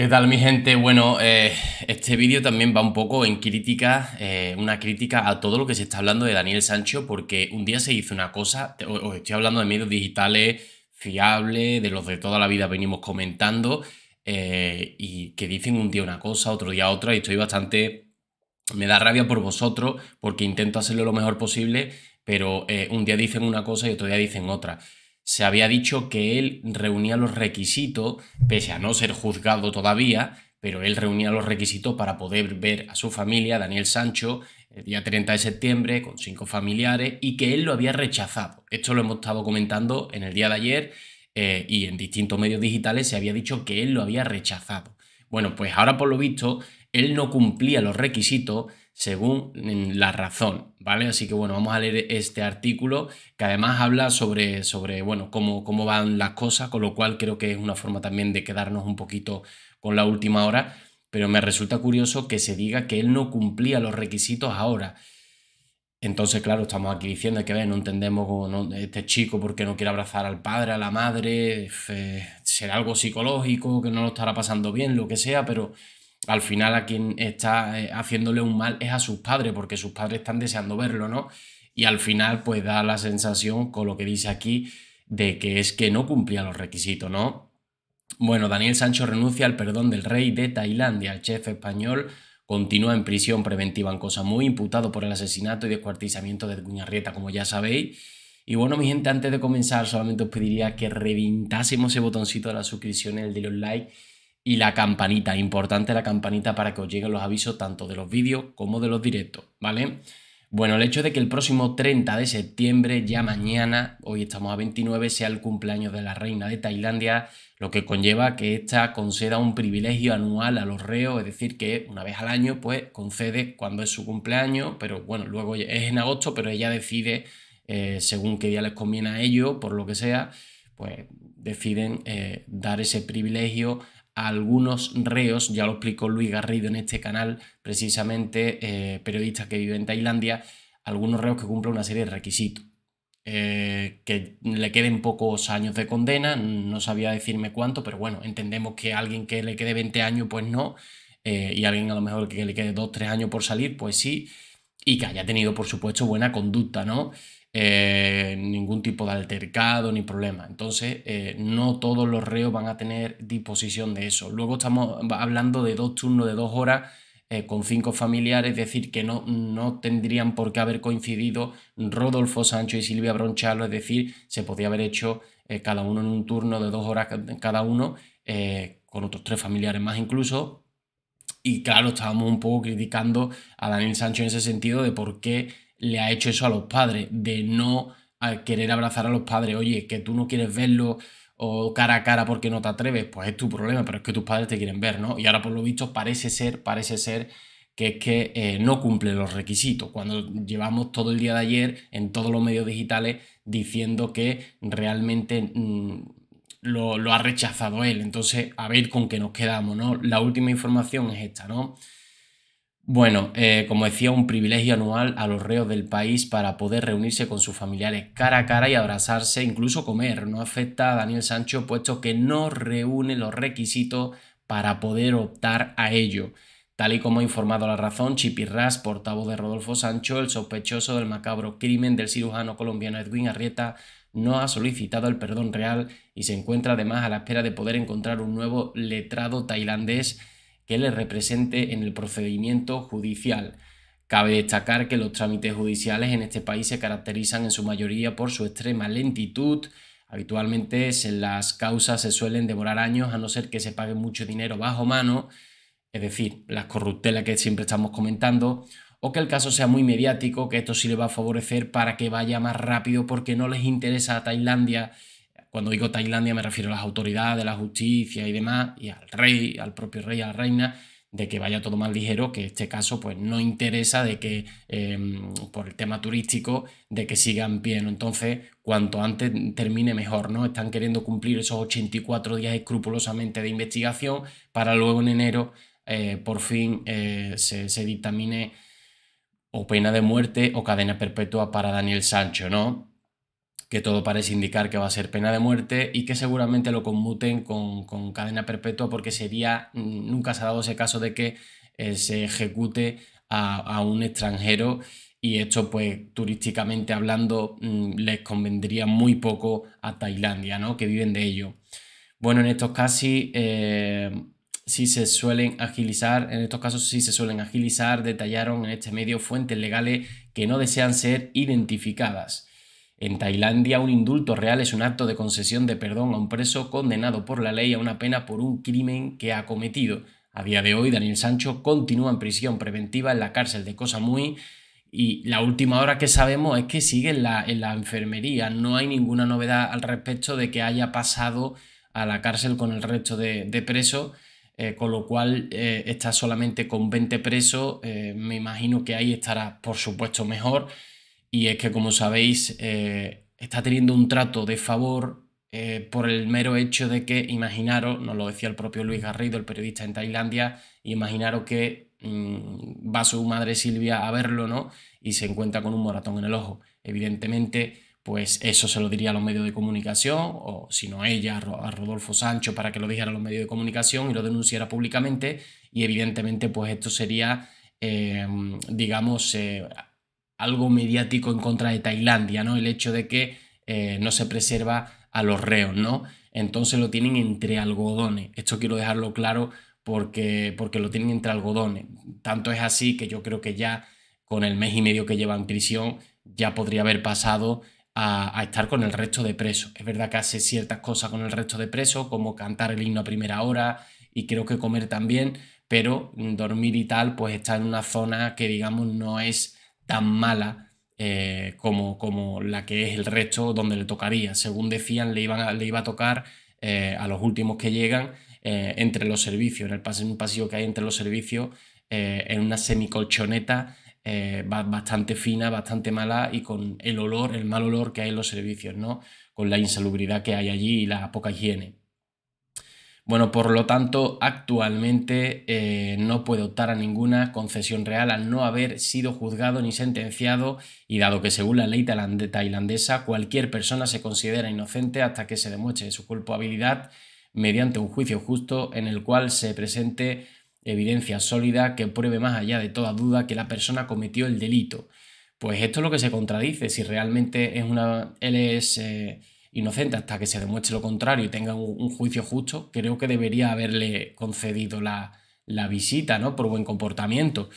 ¿Qué tal mi gente? Bueno, eh, este vídeo también va un poco en crítica, eh, una crítica a todo lo que se está hablando de Daniel Sancho, porque un día se hizo una cosa, os estoy hablando de medios digitales fiables, de los de toda la vida venimos comentando, eh, y que dicen un día una cosa, otro día otra, y estoy bastante... Me da rabia por vosotros, porque intento hacerlo lo mejor posible, pero un día dicen una cosa y otro día dicen otra se había dicho que él reunía los requisitos, pese a no ser juzgado todavía, pero él reunía los requisitos para poder ver a su familia, Daniel Sancho, el día 30 de septiembre, con cinco familiares, y que él lo había rechazado. Esto lo hemos estado comentando en el día de ayer eh, y en distintos medios digitales se había dicho que él lo había rechazado. Bueno, pues ahora por lo visto, él no cumplía los requisitos, según la razón, ¿vale? Así que bueno, vamos a leer este artículo que además habla sobre, sobre bueno, cómo, cómo van las cosas, con lo cual creo que es una forma también de quedarnos un poquito con la última hora, pero me resulta curioso que se diga que él no cumplía los requisitos ahora. Entonces, claro, estamos aquí diciendo que no entendemos con este chico porque no quiere abrazar al padre, a la madre, será algo psicológico, que no lo estará pasando bien, lo que sea, pero al final a quien está eh, haciéndole un mal es a sus padres, porque sus padres están deseando verlo, ¿no? Y al final, pues da la sensación, con lo que dice aquí, de que es que no cumplía los requisitos, ¿no? Bueno, Daniel Sancho renuncia al perdón del rey de Tailandia, el chef español continúa en prisión preventiva en cosa muy imputado por el asesinato y descuartizamiento de Cuñarrieta, como ya sabéis. Y bueno, mi gente, antes de comenzar, solamente os pediría que reventásemos ese botoncito de la suscripción, el de los likes y la campanita, importante la campanita para que os lleguen los avisos tanto de los vídeos como de los directos, ¿vale? Bueno, el hecho de que el próximo 30 de septiembre, ya mañana, hoy estamos a 29, sea el cumpleaños de la reina de Tailandia, lo que conlleva que ésta conceda un privilegio anual a los reos, es decir, que una vez al año, pues concede cuando es su cumpleaños, pero bueno, luego es en agosto, pero ella decide, eh, según qué día les conviene a ellos, por lo que sea, pues deciden eh, dar ese privilegio algunos reos, ya lo explicó Luis Garrido en este canal, precisamente eh, periodista que vive en Tailandia, algunos reos que cumplen una serie de requisitos. Eh, que le queden pocos años de condena, no sabía decirme cuánto, pero bueno, entendemos que alguien que le quede 20 años, pues no, eh, y alguien a lo mejor que le quede 2, 3 años por salir, pues sí, y que haya tenido, por supuesto, buena conducta, ¿no? Eh, ningún tipo de altercado ni problema. Entonces, eh, no todos los reos van a tener disposición de eso. Luego estamos hablando de dos turnos de dos horas eh, con cinco familiares, es decir, que no, no tendrían por qué haber coincidido Rodolfo Sancho y Silvia Bronchalo, es decir, se podía haber hecho cada uno en un turno de dos horas cada uno, con otros tres familiares más incluso. Y claro, estábamos un poco criticando a Daniel Sancho en ese sentido de por qué le ha hecho eso a los padres, de no querer abrazar a los padres, oye, que tú no quieres verlo o cara a cara porque no te atreves, pues es tu problema, pero es que tus padres te quieren ver, ¿no? Y ahora por lo visto parece ser, parece ser que es que eh, no cumple los requisitos, cuando llevamos todo el día de ayer en todos los medios digitales diciendo que realmente mm, lo, lo, ha rechazado él. Entonces, a ver con qué nos quedamos, ¿no? La última información es esta, ¿no? Bueno, eh, como decía, un privilegio anual a los reos del país para poder reunirse con sus familiares cara a cara y abrazarse, incluso comer. No afecta a Daniel Sancho, puesto que no reúne los requisitos para poder optar a ello. Tal y como ha informado La Razón, Chipirras, portavoz de Rodolfo Sancho, el sospechoso del macabro crimen del cirujano colombiano Edwin Arrieta, no ha solicitado el perdón real y se encuentra además a la espera de poder encontrar un nuevo letrado tailandés que le represente en el procedimiento judicial. Cabe destacar que los trámites judiciales en este país se caracterizan en su mayoría por su extrema lentitud. Habitualmente las causas se suelen devorar años a no ser que se pague mucho dinero bajo mano, es decir, las corruptelas que siempre estamos comentando, o que el caso sea muy mediático, que esto sí le va a favorecer para que vaya más rápido porque no les interesa a Tailandia cuando digo Tailandia me refiero a las autoridades, a la justicia y demás, y al rey, al propio rey, a la reina, de que vaya todo más ligero, que este caso pues no interesa de que em, por el tema turístico de que siga en pie, Entonces, cuanto antes termine mejor, ¿no? Están queriendo cumplir esos 84 días escrupulosamente de investigación para luego en enero eh, por fin eh, se dictamine o pena de muerte o cadena perpetua para Daniel Sancho, ¿no? que todo parece indicar que va a ser pena de muerte y que seguramente lo conmuten con, cadena perpetua porque sería, mm, nunca se ha dado ese caso de que eh, se ejecute a, un extranjero y esto pues turísticamente hablando mm, les convendría muy poco a Tailandia, ¿no? Que viven de ello. Bueno, en estos casos eh, se suelen agilizar, en estos casos sí se suelen agilizar, detallaron en este medio fuentes legales que no desean ser identificadas. En Tailandia, un indulto real es un acto de concesión de perdón a un preso condenado por la ley a una pena por un crimen que ha cometido. A día de hoy, Daniel Sancho continúa en prisión preventiva en la cárcel de Cosa Muy y la última hora que sabemos es que sigue en la, enfermería. No hay ninguna novedad al respecto de que haya pasado a la cárcel con el resto de, presos. Eh, con lo cual eh, está solamente con 20 presos, eh, me imagino que ahí estará por supuesto mejor, y es que, como sabéis, eh, está teniendo un trato de favor eh, por el mero hecho de que, imaginaros, nos lo decía el propio Luis Garrido, el periodista en Tailandia, imaginaros que mm, va su madre Silvia a verlo, ¿no? Y se encuentra con un moratón en el ojo. Evidentemente, pues eso se lo diría a los medios de comunicación, o si no ella, a Rodolfo Sancho, para que lo dijera a los medios de comunicación y lo denunciara públicamente. Y evidentemente, pues esto sería, eh, digamos, algo mediático en contra de Tailandia, ¿no? El hecho de que eh, no se preserva a los reos, ¿no? Entonces lo tienen entre algodones. Esto quiero dejarlo claro porque, porque lo tienen entre algodones. Tanto es así que yo creo que ya con el mes y medio que lleva en prisión ya podría haber pasado a, a, estar con el resto de presos. Es verdad que hace ciertas cosas con el resto de presos, como cantar el himno a primera hora y creo que comer también, pero dormir y tal, pues está en una zona que digamos no es tan mala eh, como, como, la que es el resto donde le tocaría. Según decían, le, iban le iba a tocar eh, a los últimos que llegan eh, entre los servicios, en el en un pasillo que hay entre los servicios, en una semicolchoneta bastante fina, bastante mala y con el olor, el mal olor que hay en los servicios, ¿no? Con la insalubridad que hay allí y la poca higiene. Bueno, por lo tanto, actualmente eh, no puede optar a ninguna concesión real al no haber sido juzgado ni sentenciado y dado que según la ley tailandesa cualquier persona se considera inocente hasta que se demuestre su culpabilidad mediante un juicio justo en el cual se presente evidencia sólida que pruebe más allá de toda duda que la persona cometió el delito. Pues esto es lo que se contradice, si realmente es una... Él eh, inocente hasta que se demuestre lo contrario y tenga un, juicio justo, creo que debería haberle concedido la, visita, ¿no? Por buen comportamiento,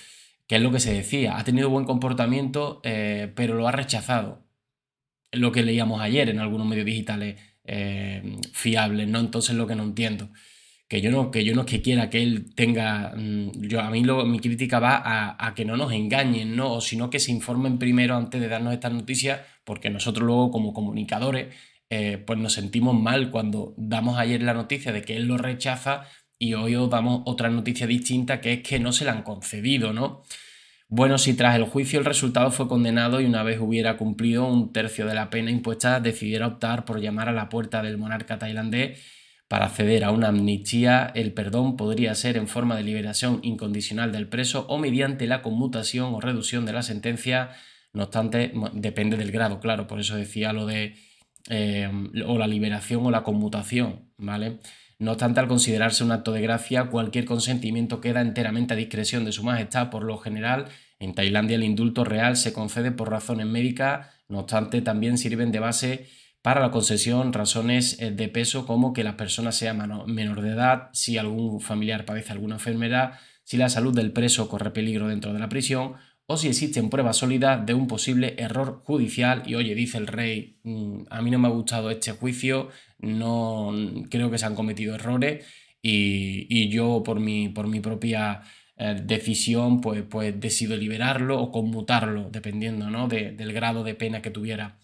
que es lo que se decía. Ha tenido buen comportamiento, eh, pero lo ha rechazado. Lo que leíamos ayer en algunos medios digitales eh, fiables, ¿no? Entonces lo que no entiendo. Que yo no, que yo no es que quiera que él tenga. Mm, yo, a mí lo, mi crítica va a, a, que no nos engañen, ¿no? sino que se informen primero antes de darnos estas noticias, porque nosotros luego, como comunicadores, eh, pues nos sentimos mal cuando damos ayer la noticia de que él lo rechaza y hoy os damos otra noticia distinta que es que no se la han concedido, ¿no? Bueno, si tras el juicio el resultado fue condenado y una vez hubiera cumplido un tercio de la pena impuesta, decidiera optar por llamar a la puerta del monarca tailandés para acceder a una amnistía, el perdón podría ser en forma de liberación incondicional del preso o mediante la conmutación o reducción de la sentencia. No obstante, depende del grado, claro, por eso decía lo de Em, o la liberación o la conmutación, ¿vale? No obstante, al considerarse un acto de gracia, cualquier consentimiento queda enteramente a discreción de su majestad. Por lo general, en Tailandia el indulto real se concede por razones médicas, no obstante, también sirven de base para la concesión razones eh, de peso como que la persona sea menor de edad, si algún familiar padece alguna enfermedad, si la salud del preso corre peligro dentro de la prisión o si existen pruebas sólidas de un posible error judicial y oye, dice el rey, mm, a mí no me ha gustado este juicio, no creo que se han cometido errores y, yo por mi, por mi propia eh, decisión pues, pues decido liberarlo o conmutarlo, dependiendo ¿no? del grado de pena que tuviera.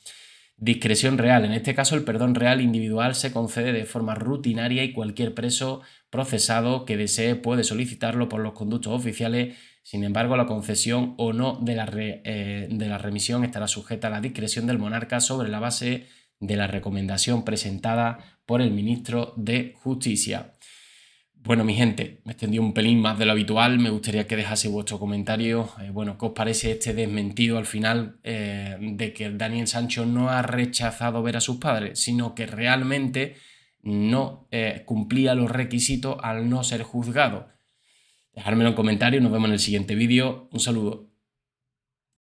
Discreción real. En este caso, el perdón real individual se concede de forma rutinaria y cualquier preso procesado que desee puede solicitarlo por los conductos oficiales sin embargo, la concesión o no de la, eh, de la remisión estará sujeta a la discreción del monarca sobre la base de la recomendación presentada por el ministro de Justicia. Bueno, mi gente, me extendí un pelín más de lo habitual. Me gustaría que dejase vuestro comentario. Eh, bueno, ¿qué os parece este desmentido al final eh, de que Daniel Sancho no ha rechazado ver a sus padres, sino que realmente no cumplía los requisitos al no ser juzgado? dejármelo en comentarios. Nos vemos en el siguiente vídeo. Un saludo.